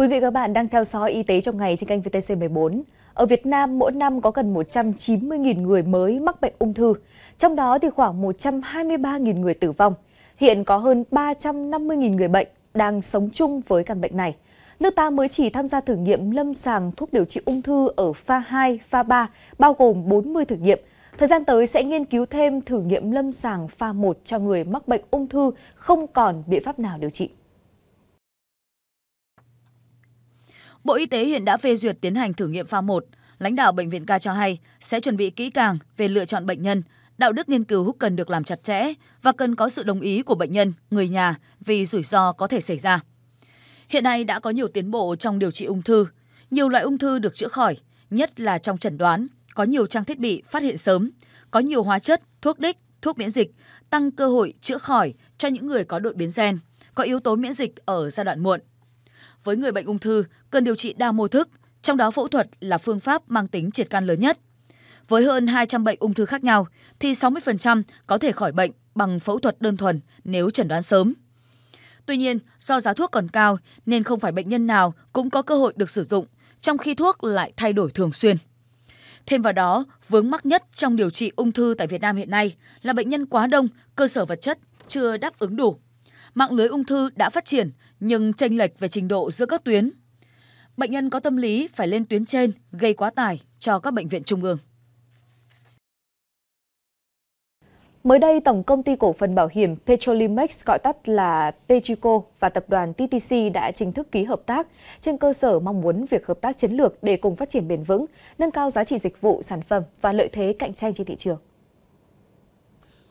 Quý vị và các bạn đang theo dõi Y tế trong ngày trên kênh VTC14. Ở Việt Nam, mỗi năm có gần 190.000 người mới mắc bệnh ung thư, trong đó thì khoảng 123.000 người tử vong. Hiện có hơn 350.000 người bệnh đang sống chung với căn bệnh này. Nước ta mới chỉ tham gia thử nghiệm lâm sàng thuốc điều trị ung thư ở pha 2, pha 3, bao gồm 40 thử nghiệm. Thời gian tới sẽ nghiên cứu thêm thử nghiệm lâm sàng pha 1 cho người mắc bệnh ung thư không còn biện pháp nào điều trị. Bộ Y tế hiện đã phê duyệt tiến hành thử nghiệm pha 1. Lãnh đạo bệnh viện ca cho hay sẽ chuẩn bị kỹ càng về lựa chọn bệnh nhân, đạo đức nghiên cứu cần được làm chặt chẽ và cần có sự đồng ý của bệnh nhân, người nhà vì rủi ro có thể xảy ra. Hiện nay đã có nhiều tiến bộ trong điều trị ung thư, nhiều loại ung thư được chữa khỏi, nhất là trong chẩn đoán, có nhiều trang thiết bị phát hiện sớm, có nhiều hóa chất, thuốc đích, thuốc miễn dịch, tăng cơ hội chữa khỏi cho những người có đột biến gen, có yếu tố miễn dịch ở giai đoạn muộn với người bệnh ung thư cần điều trị đa mô thức, trong đó phẫu thuật là phương pháp mang tính triệt can lớn nhất. Với hơn 200 bệnh ung thư khác nhau thì 60% có thể khỏi bệnh bằng phẫu thuật đơn thuần nếu chẩn đoán sớm. Tuy nhiên, do giá thuốc còn cao nên không phải bệnh nhân nào cũng có cơ hội được sử dụng, trong khi thuốc lại thay đổi thường xuyên. Thêm vào đó, vướng mắc nhất trong điều trị ung thư tại Việt Nam hiện nay là bệnh nhân quá đông, cơ sở vật chất chưa đáp ứng đủ mạng lưới ung thư đã phát triển nhưng chênh lệch về trình độ giữa các tuyến. Bệnh nhân có tâm lý phải lên tuyến trên gây quá tải cho các bệnh viện trung ương. Mới đây, Tổng công ty cổ phần bảo hiểm Petrolimex gọi tắt là Petrico và tập đoàn TTC đã chính thức ký hợp tác trên cơ sở mong muốn việc hợp tác chiến lược để cùng phát triển bền vững, nâng cao giá trị dịch vụ, sản phẩm và lợi thế cạnh tranh trên thị trường.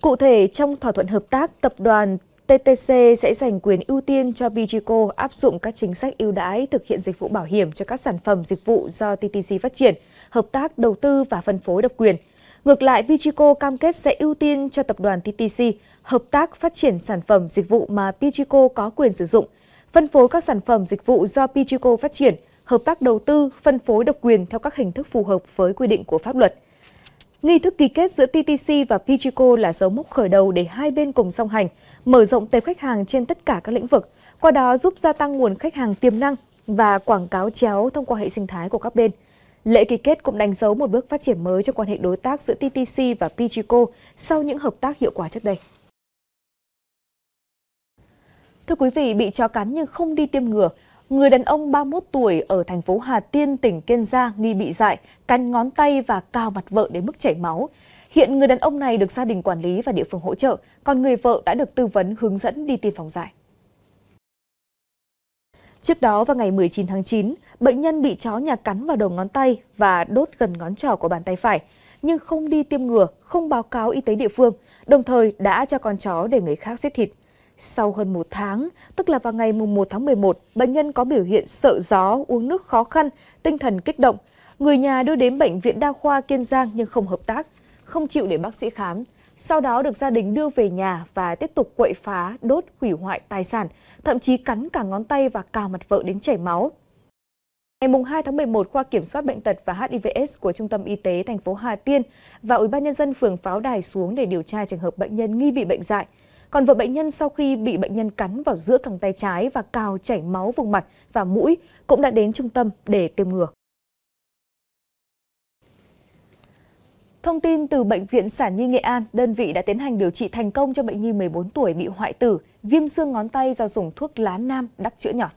Cụ thể, trong thỏa thuận hợp tác, tập đoàn TTC sẽ dành quyền ưu tiên cho Bijico áp dụng các chính sách ưu đãi thực hiện dịch vụ bảo hiểm cho các sản phẩm dịch vụ do TTC phát triển, hợp tác đầu tư và phân phối độc quyền. Ngược lại, Bijico cam kết sẽ ưu tiên cho tập đoàn TTC hợp tác phát triển sản phẩm dịch vụ mà Bijico có quyền sử dụng, phân phối các sản phẩm dịch vụ do Bijico phát triển, hợp tác đầu tư, phân phối độc quyền theo các hình thức phù hợp với quy định của pháp luật. Nghi thức ký kết giữa TTC và Pichico là dấu mốc khởi đầu để hai bên cùng song hành, mở rộng tệp khách hàng trên tất cả các lĩnh vực, qua đó giúp gia tăng nguồn khách hàng tiềm năng và quảng cáo chéo thông qua hệ sinh thái của các bên. Lễ ký kết cũng đánh dấu một bước phát triển mới cho quan hệ đối tác giữa TTC và Pichico sau những hợp tác hiệu quả trước đây. Thưa quý vị, bị chó cắn nhưng không đi tiêm ngừa, Người đàn ông 31 tuổi ở thành phố Hà Tiên, tỉnh Kiên Giang nghi bị dại, cắn ngón tay và cao mặt vợ đến mức chảy máu. Hiện người đàn ông này được gia đình quản lý và địa phương hỗ trợ, còn người vợ đã được tư vấn hướng dẫn đi tiêm phòng dại. Trước đó vào ngày 19 tháng 9, bệnh nhân bị chó nhà cắn vào đầu ngón tay và đốt gần ngón trỏ của bàn tay phải, nhưng không đi tiêm ngừa, không báo cáo y tế địa phương, đồng thời đã cho con chó để người khác giết thịt. Sau hơn một tháng, tức là vào ngày 1 tháng 11, bệnh nhân có biểu hiện sợ gió, uống nước khó khăn, tinh thần kích động. Người nhà đưa đến Bệnh viện Đa khoa Kiên Giang nhưng không hợp tác, không chịu để bác sĩ khám. Sau đó được gia đình đưa về nhà và tiếp tục quậy phá, đốt, hủy hoại tài sản, thậm chí cắn cả ngón tay và cào mặt vợ đến chảy máu. Ngày 2 tháng 11, khoa kiểm soát bệnh tật và HIVS của Trung tâm Y tế thành phố Hà Tiên và Ủy ban nhân dân phường Pháo Đài xuống để điều tra trường hợp bệnh nhân nghi bị bệnh dại. Còn vợ bệnh nhân sau khi bị bệnh nhân cắn vào giữa cẳng tay trái và cào chảy máu vùng mặt và mũi cũng đã đến trung tâm để tiêm ngừa. Thông tin từ Bệnh viện Sản Nhi Nghệ An, đơn vị đã tiến hành điều trị thành công cho bệnh nhi 14 tuổi bị hoại tử, viêm xương ngón tay do dùng thuốc lá nam đắp chữa nhỏ.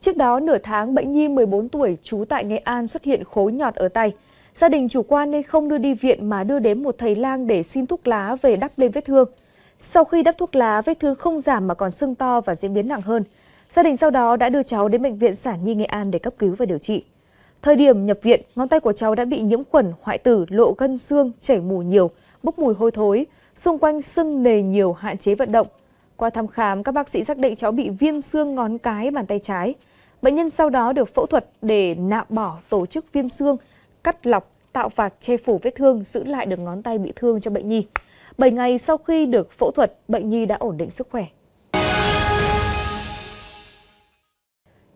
Trước đó, nửa tháng, bệnh nhi 14 tuổi trú tại Nghệ An xuất hiện khối nhọt ở tay. Gia đình chủ quan nên không đưa đi viện mà đưa đến một thầy lang để xin thuốc lá về đắp lên vết thương. Sau khi đắp thuốc lá, vết thương không giảm mà còn sưng to và diễn biến nặng hơn. Gia đình sau đó đã đưa cháu đến bệnh viện Sản Nhi Nghệ An để cấp cứu và điều trị. Thời điểm nhập viện, ngón tay của cháu đã bị nhiễm khuẩn, hoại tử, lộ gân xương, chảy mù nhiều, bốc mùi hôi thối, xung quanh sưng nề nhiều, hạn chế vận động. Qua thăm khám, các bác sĩ xác định cháu bị viêm xương ngón cái bàn tay trái. Bệnh nhân sau đó được phẫu thuật để nạo bỏ tổ chức viêm xương, cắt lọc, tạo vạt che phủ vết thương, giữ lại được ngón tay bị thương cho bệnh nhi. 7 ngày sau khi được phẫu thuật, bệnh nhi đã ổn định sức khỏe.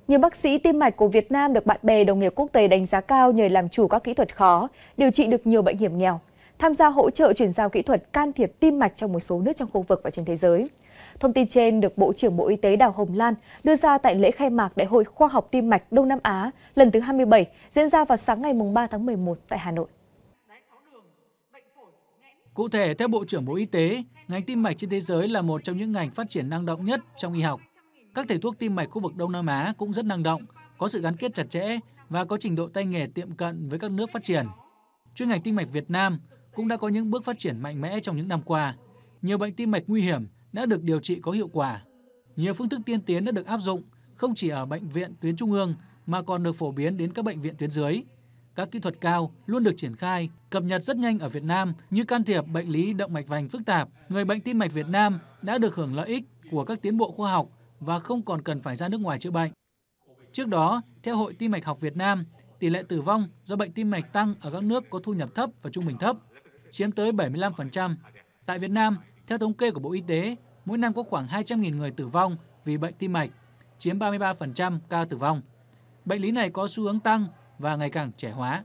Nhiều bác sĩ tim mạch của Việt Nam được bạn bè đồng nghiệp quốc tế đánh giá cao nhờ làm chủ các kỹ thuật khó, điều trị được nhiều bệnh hiểm nghèo, tham gia hỗ trợ chuyển giao kỹ thuật can thiệp tim mạch trong một số nước trong khu vực và trên thế giới. Thông tin trên được Bộ trưởng Bộ Y tế Đào Hồng Lan đưa ra tại lễ khai mạc Đại hội Khoa học Tim mạch Đông Nam Á lần thứ 27 diễn ra vào sáng ngày 3 tháng 11 tại Hà Nội. Cụ thể, theo Bộ trưởng Bộ Y tế, ngành tim mạch trên thế giới là một trong những ngành phát triển năng động nhất trong y học. Các thầy thuốc tim mạch khu vực Đông Nam Á cũng rất năng động, có sự gắn kết chặt chẽ và có trình độ tay nghề tiệm cận với các nước phát triển. Chuyên ngành tim mạch Việt Nam cũng đã có những bước phát triển mạnh mẽ trong những năm qua. Nhiều bệnh tim mạch nguy hiểm đã được điều trị có hiệu quả. Nhiều phương thức tiên tiến đã được áp dụng không chỉ ở bệnh viện tuyến trung ương mà còn được phổ biến đến các bệnh viện tuyến dưới các kỹ thuật cao luôn được triển khai, cập nhật rất nhanh ở Việt Nam như can thiệp bệnh lý động mạch vành phức tạp. Người bệnh tim mạch Việt Nam đã được hưởng lợi ích của các tiến bộ khoa học và không còn cần phải ra nước ngoài chữa bệnh. Trước đó, theo Hội Tim mạch học Việt Nam, tỷ lệ tử vong do bệnh tim mạch tăng ở các nước có thu nhập thấp và trung bình thấp, chiếm tới 75%. Tại Việt Nam, theo thống kê của Bộ Y tế, mỗi năm có khoảng 200.000 người tử vong vì bệnh tim mạch, chiếm 33% ca tử vong. Bệnh lý này có xu hướng tăng và ngày càng trẻ hóa.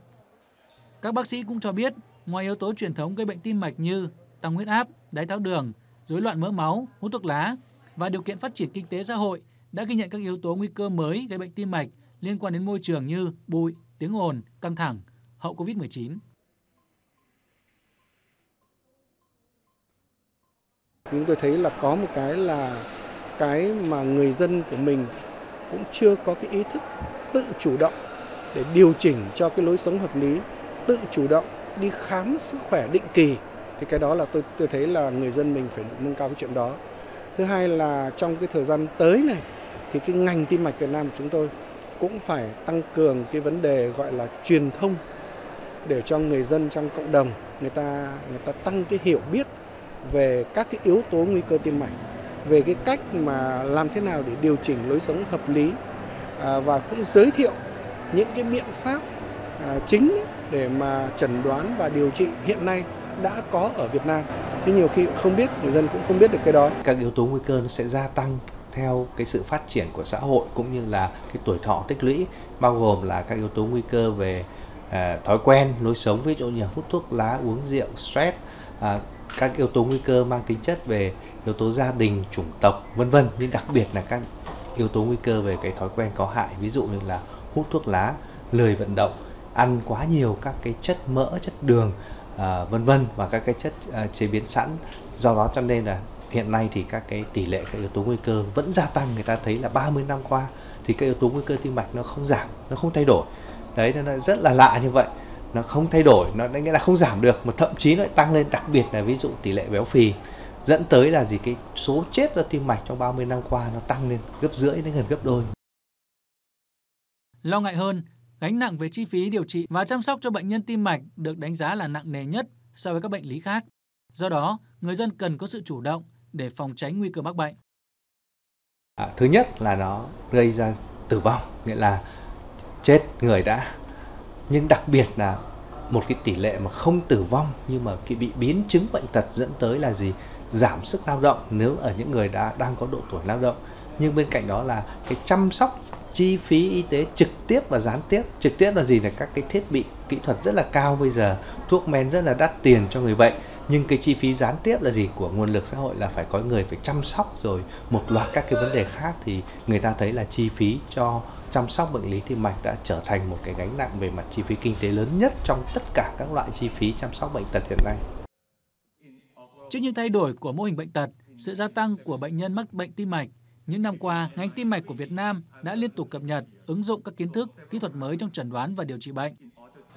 Các bác sĩ cũng cho biết, ngoài yếu tố truyền thống gây bệnh tim mạch như tăng huyết áp, đái tháo đường, rối loạn mỡ máu, hút thuốc lá và điều kiện phát triển kinh tế xã hội đã ghi nhận các yếu tố nguy cơ mới gây bệnh tim mạch liên quan đến môi trường như bụi, tiếng ồn, căng thẳng, hậu Covid-19. Chúng tôi thấy là có một cái là cái mà người dân của mình cũng chưa có cái ý thức tự chủ động để điều chỉnh cho cái lối sống hợp lý, tự chủ động đi khám sức khỏe định kỳ thì cái đó là tôi tôi thấy là người dân mình phải nâng cao cái chuyện đó. Thứ hai là trong cái thời gian tới này thì cái ngành tim mạch Việt Nam của chúng tôi cũng phải tăng cường cái vấn đề gọi là truyền thông để cho người dân trong cộng đồng người ta người ta tăng cái hiểu biết về các cái yếu tố nguy cơ tim mạch, về cái cách mà làm thế nào để điều chỉnh lối sống hợp lý à, và cũng giới thiệu những cái biện pháp à, chính để mà chẩn đoán và điều trị hiện nay đã có ở Việt Nam. Thế nhiều khi cũng không biết, người dân cũng không biết được cái đó. Các yếu tố nguy cơ nó sẽ gia tăng theo cái sự phát triển của xã hội cũng như là cái tuổi thọ tích lũy bao gồm là các yếu tố nguy cơ về à, thói quen lối sống ví dụ như hút thuốc lá uống rượu stress à, các yếu tố nguy cơ mang tính chất về yếu tố gia đình chủng tộc vân vân nhưng đặc biệt là các yếu tố nguy cơ về cái thói quen có hại ví dụ như là hút thuốc lá lười vận động ăn quá nhiều các cái chất mỡ chất đường à, vân vân và các cái chất à, chế biến sẵn do đó cho nên là hiện nay thì các cái tỷ lệ các yếu tố nguy cơ vẫn gia tăng người ta thấy là 30 năm qua thì các yếu tố nguy cơ tim mạch nó không giảm nó không thay đổi đấy nó rất là lạ như vậy nó không thay đổi nó nghĩa là không giảm được mà thậm chí nó lại tăng lên đặc biệt là ví dụ tỷ lệ béo phì dẫn tới là gì cái số chết do tim mạch trong 30 năm qua nó tăng lên gấp rưỡi đến gần gấp đôi Lo ngại hơn, gánh nặng về chi phí điều trị và chăm sóc cho bệnh nhân tim mạch được đánh giá là nặng nề nhất so với các bệnh lý khác. Do đó, người dân cần có sự chủ động để phòng tránh nguy cơ mắc bệnh. À, thứ nhất là nó gây ra tử vong, nghĩa là chết người đã. Nhưng đặc biệt là một cái tỷ lệ mà không tử vong nhưng mà bị biến chứng bệnh tật dẫn tới là gì? Giảm sức lao động nếu ở những người đã đang có độ tuổi lao động. Nhưng bên cạnh đó là cái chăm sóc chi phí y tế trực tiếp và gián tiếp trực tiếp là gì là các cái thiết bị kỹ thuật rất là cao bây giờ thuốc men rất là đắt tiền cho người bệnh nhưng cái chi phí gián tiếp là gì của nguồn lực xã hội là phải có người phải chăm sóc rồi một loạt các cái vấn đề khác thì người ta thấy là chi phí cho chăm sóc bệnh lý tim mạch đã trở thành một cái gánh nặng về mặt chi phí kinh tế lớn nhất trong tất cả các loại chi phí chăm sóc bệnh tật hiện nay. Trước những thay đổi của mô hình bệnh tật, sự gia tăng của bệnh nhân mắc bệnh tim mạch những năm qua, ngành tim mạch của Việt Nam đã liên tục cập nhật, ứng dụng các kiến thức, kỹ thuật mới trong chẩn đoán và điều trị bệnh.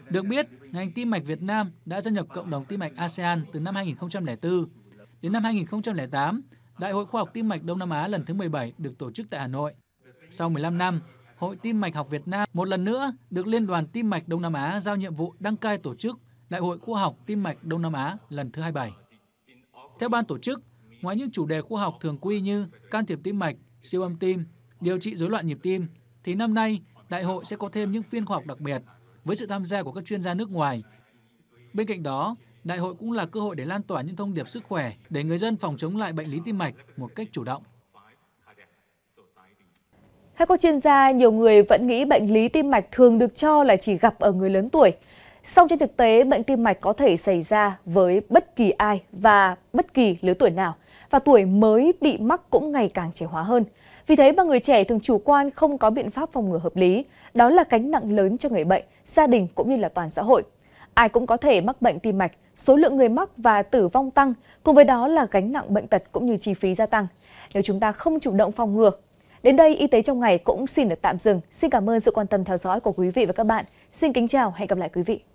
Được biết, ngành tim mạch Việt Nam đã gia nhập cộng đồng tim mạch ASEAN từ năm 2004. Đến năm 2008, Đại hội khoa học tim mạch Đông Nam Á lần thứ 17 được tổ chức tại Hà Nội. Sau 15 năm, Hội Tim mạch học Việt Nam một lần nữa được Liên đoàn Tim mạch Đông Nam Á giao nhiệm vụ đăng cai tổ chức Đại hội khoa học tim mạch Đông Nam Á lần thứ 27. Theo ban tổ chức, Ngoài những chủ đề khoa học thường quy như can thiệp tim mạch, siêu âm tim, điều trị rối loạn nhịp tim, thì năm nay đại hội sẽ có thêm những phiên khoa học đặc biệt với sự tham gia của các chuyên gia nước ngoài. Bên cạnh đó, đại hội cũng là cơ hội để lan tỏa những thông điệp sức khỏe để người dân phòng chống lại bệnh lý tim mạch một cách chủ động. Theo các chuyên gia, nhiều người vẫn nghĩ bệnh lý tim mạch thường được cho là chỉ gặp ở người lớn tuổi. Song trên thực tế, bệnh tim mạch có thể xảy ra với bất kỳ ai và bất kỳ lứa tuổi nào và tuổi mới bị mắc cũng ngày càng trẻ hóa hơn. Vì thế mà người trẻ thường chủ quan không có biện pháp phòng ngừa hợp lý, đó là cánh nặng lớn cho người bệnh, gia đình cũng như là toàn xã hội. Ai cũng có thể mắc bệnh tim mạch, số lượng người mắc và tử vong tăng, cùng với đó là gánh nặng bệnh tật cũng như chi phí gia tăng. Nếu chúng ta không chủ động phòng ngừa, Đến đây, Y tế trong ngày cũng xin được tạm dừng. Xin cảm ơn sự quan tâm theo dõi của quý vị và các bạn. Xin kính chào, hẹn gặp lại quý vị.